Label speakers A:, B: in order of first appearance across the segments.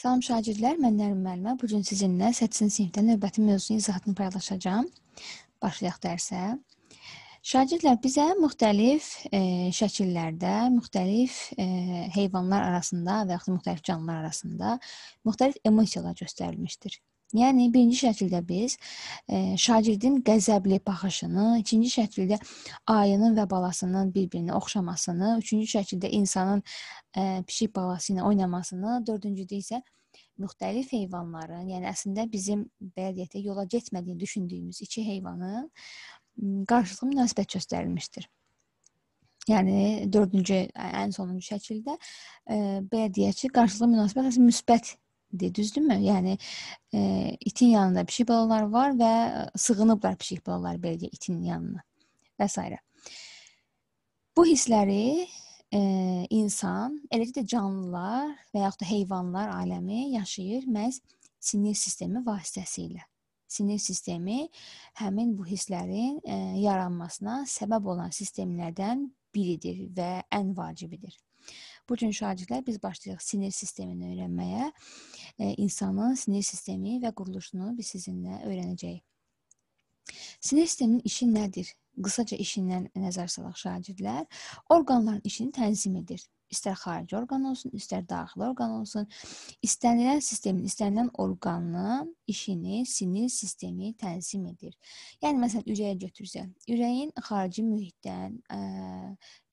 A: Salam şagirdlər, mən Nərim müəllimə. Bu gün sizinlə 8-ci sinifdə növbəti mövzunun izahatını paylaşacağam. Başlayaq dərsə. Şagirdlər bizə müxtəlif e, şəkillərdə, müxtəlif e, heyvanlar arasında və yaxud da müxtəlif canlılar arasında müxtəlif emosiyalar göstərilmişdir. Yəni birinci şəkildə biz e, şagirdin qəzəbli baxışını, ikinci şəkildə ayının və balasının bir-birinə oxşamasını, üçüncü şəkildə insanın e, pişik balası ilə oynamasını, dördüncüdə isə müxtəlif heyvanların, yəni əslində bizim belə deyək də yola getmədiyini düşündüyümüz iki heyvanın qarşılıqlı münasibət göstərilmişdir. Yəni 4-cü ən sonuncu şəkildə e, belə deyək ki, qarşılıqlı münasibət əslində müsbət düzdürmü? Yəni e, itin yanında pişik balalar var və sığınıblar pişik balalar belə itin yanına və s. Bu hissləri e, insan, eləcə də canlılar və yaxud da heyvanlar aləmi yaşayır məhz sinir sistemi vasitəsilə. Sinir sistemi həmin bu hisslərin e, yaranmasına səbəb olan sistemlərdən biridir və ən vacibidir. Bu gün şagirdlər biz başlayırıq sinir sistemini öyrənməyə. E, insanın sinir sistemi və quruluşunu biz sizinlə öyrənəcəyik. Sinir sisteminin işi nədir? Qısaca işindən nəzər salaq şagirdlər. Orqanların işini tənzim edir. İstər xarici orqan olsun, istər daxili orqan olsun, istənilən sistemin, istənilən orqanın işini sinir sistemi tənzim edir. Yəni məsələn ürəyə götürsək, ürəyin xarici mühitdən, ə,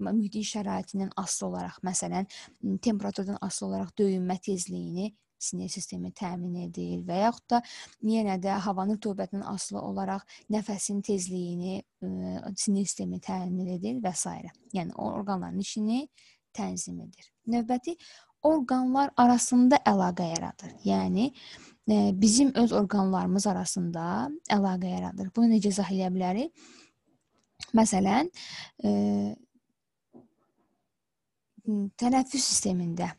A: mühitin şəraitindən asılı olaraq, məsələn, temperaturdan asılı olaraq döyünmə tezliyini sinir sistemi təmin edir və yaxud da yenə də havanın rütubətindən asılı olaraq nəfəsin tezliyini ə, sinir sistemi təmin edir və s. Yəni orqanların işini tənzim edir. Növbəti orqanlar arasında əlaqə yaradır. Yəni ə, bizim öz orqanlarımız arasında əlaqə yaradır. Bunu necə izah edə bilərik? Məsələn, ə, tənəffüs sistemində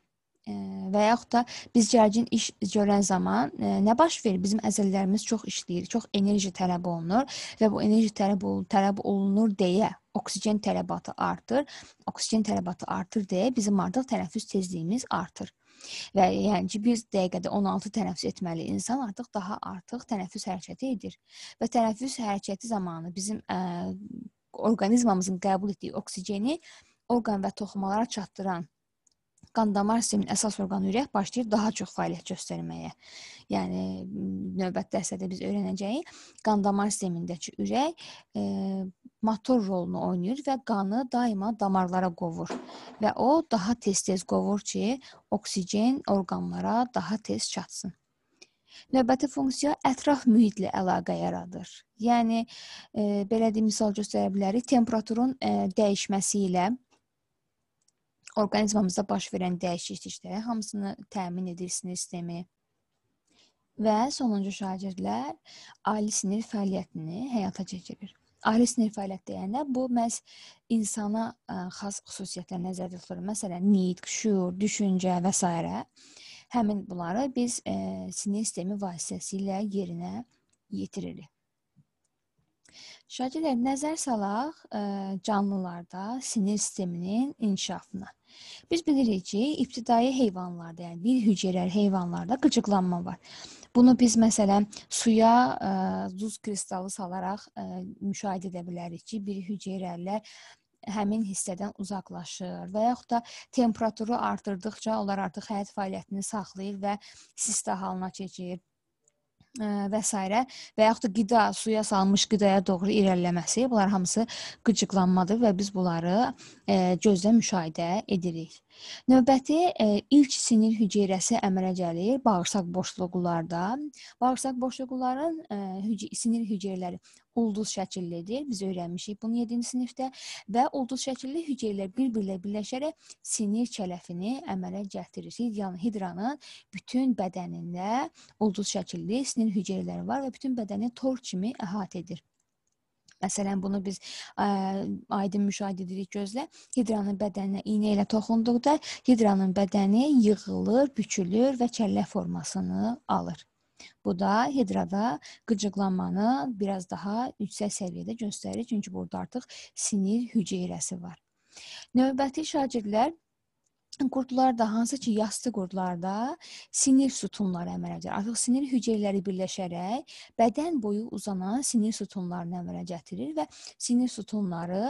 A: və yaxud da biz gərgin iş görən zaman nə baş verir? Bizim əzələlərimiz çox işləyir, çox enerji tələb olunur və bu enerji tələb olun, tələb olunur deyə oksigen tələbatı artır. Oksigen tələbatı artır deyə bizim artıq tənəffüs tezliyimiz artır. Və yəni ki, bir dəqiqədə 16 tənəffüs etməli insan artıq daha artıq tənəffüs hərəkəti edir. Və tənəffüs hərəkəti zamanı bizim ə, orqanizmamızın qəbul etdiyi oksigeni orqan və toxumalara çatdıran qandamar sistemin əsas orqanı ürək başlayır daha çox fəaliyyət göstərməyə. Yəni növbəti dərsdə biz öyrənəcəyik qandamar sistemindəki ürək e, motor rolunu oynayır və qanı daima damarlara qovur və o daha tez-tez qovur ki, oksigen orqanlara daha tez çatsın. Növbəti funksiya ətraf mühitlə əlaqə yaradır. Yəni e, belə də misal göstərə bilərik, temperaturun e, dəyişməsi ilə orqanizmamızda baş verən dəyişikliklərə hamısını təmin edir sinir sistemi. Və sonuncu şagirdlər ali sinir fəaliyyətini həyata keçirir. Ali sinir fəaliyyət deyəndə bu məhz insana xas xüsusiyyətlər nəzərdə tutulur. Məsələn, nitq, şuur, düşüncə və s. Həmin bunları biz e, sinir sistemi vasitəsilə yerinə yetiririk. Şagirdlər nəzər salaq canlılarda sinir sisteminin inkişafına. Biz bilirik ki, ibtidai heyvanlarda, yəni bir hüceyrəli heyvanlarda qıcıqlanma var. Bunu biz məsələn suya ə, e, duz kristalı salaraq ə, e, müşahidə edə bilərik ki, bir hüceyrələr həmin hissədən uzaqlaşır və yaxud da temperaturu artırdıkca onlar artıq həyat fəaliyyətini saxlayır və sistə halına keçir və s. və yaxud da qida suya salmış qidaya doğru irəliləməsi, bunlar hamısı qıcıqlanmadır və biz bunları gözlə müşahidə edirik. Növbəti e, ilk sinir hüceyrəsi əmələ gəlir bağırsaq boşluqlarda. Bağırsaq boşluqların e, hüc sinir hüceyrələri ulduz şəkillidir. Biz öyrənmişik bunu 7-ci sinifdə və ulduz şəkilli hüceyrələr bir-birlə birləşərək sinir kələfini əmələ gətirir. Yəni hidranın bütün bədənində ulduz şəkilli sinir hüceyrələri var və bütün bədəni tor kimi əhatə edir. Məsələn, bunu biz ə, aydın müşahidə edirik gözlə. Hidranın bədəninə iynə ilə toxunduqda hidranın bədəni yığılır, bükülür və kəllə formasını alır. Bu da hidrada qıcıqlanmanı biraz daha yüksək səviyyədə göstərir, çünki burada artıq sinir hüceyrəsi var. Növbəti şagirdlər Qurdlarda, hansı ki yassı qurdlarda sinir sütunları əmələ gəlir. Artıq sinir hüceyrələri birləşərək bədən boyu uzanan sinir sütunlarını əmələ gətirir və sinir sütunları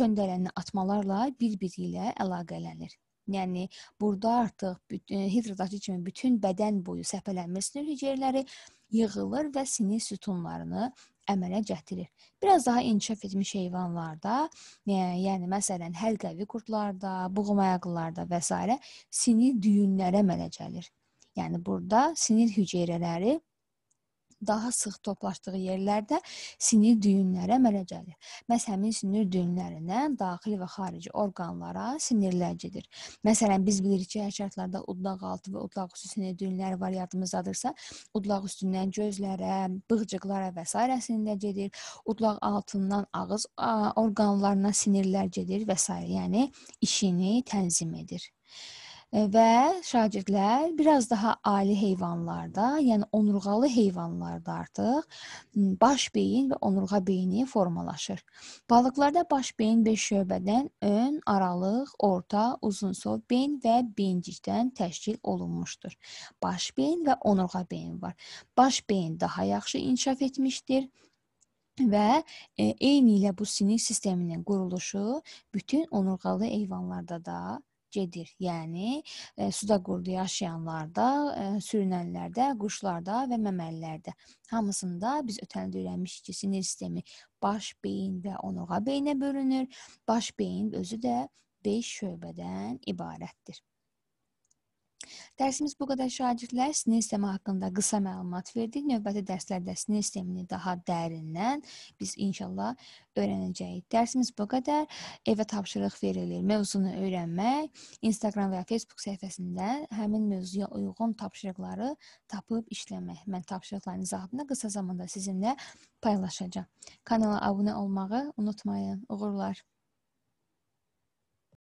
A: köndələnli atmalarla bir-biri ilə əlaqələnir. Yəni burada artıq e, hidrodatçı kimi bütün bədən boyu səpələnmiş sinir hüceyrələri yığılır və sinir sütunlarını əmələ gətirir. Biraz daha inkişaf etmiş heyvanlarda, e, yəni məsələn həlqəvi qurdlarda, buğumayaqlılarda və s. sinir düyünləri əmələ gəlir. Yəni burada sinir hüceyrələri daha sıx toplaşdığı yerlərdə sinir düyünləri əmələ gəlir. Məhz həmin sinir düyünlərindən daxili və xarici orqanlara sinirlər gedir. Məsələn, biz bilirik ki, həşəratlarda udlaq altı və udlaq üstü sinir düyünləri var yadımızdadırsa, udlaq üstündən gözlərə, bığcıqlara və s. sinirlər gedir. Udlaq altından ağız orqanlarına sinirlər gedir və s. yəni işini tənzim edir və şagirdlər biraz daha ali heyvanlarda, yəni onurğalı heyvanlarda artıq baş beyin və onurğa beyni formalaşır. Balıqlarda baş beyin 5 şöbədən ön, aralıq, orta, uzunsov beyin və beyincikdən təşkil olunmuşdur. Baş beyin və onurğa beyin var. Baş beyin daha yaxşı inkişaf etmişdir və eyni ilə bu sinir sisteminin quruluşu bütün onurğalı heyvanlarda da gedir. Yəni e, suda qurdu yaşayanlarda, e, sürünənlərdə, quşlarda və məməlilərdə. Hamısında biz ötənlikdə öyrənmişik ki, sinir sistemi baş beyin və onuğa beyinə bölünür. Baş beyin özü də 5 şöbədən ibarətdir. Dərsimiz bu qədər şagirdlər sinir sistemi haqqında qısa məlumat verdik. Növbəti dərslərdə sinir sistemini daha dərindən biz inşallah öyrənəcəyik. Dərsimiz bu qədər. Evə tapşırıq verilir. Mövzunu öyrənmək, Instagram və ya Facebook səhifəsində həmin mövzuya uyğun tapşırıqları tapıb işləmək. Mən tapşırıqların izahını qısa zamanda sizinlə paylaşacağam. Kanala abunə olmağı unutmayın. Uğurlar.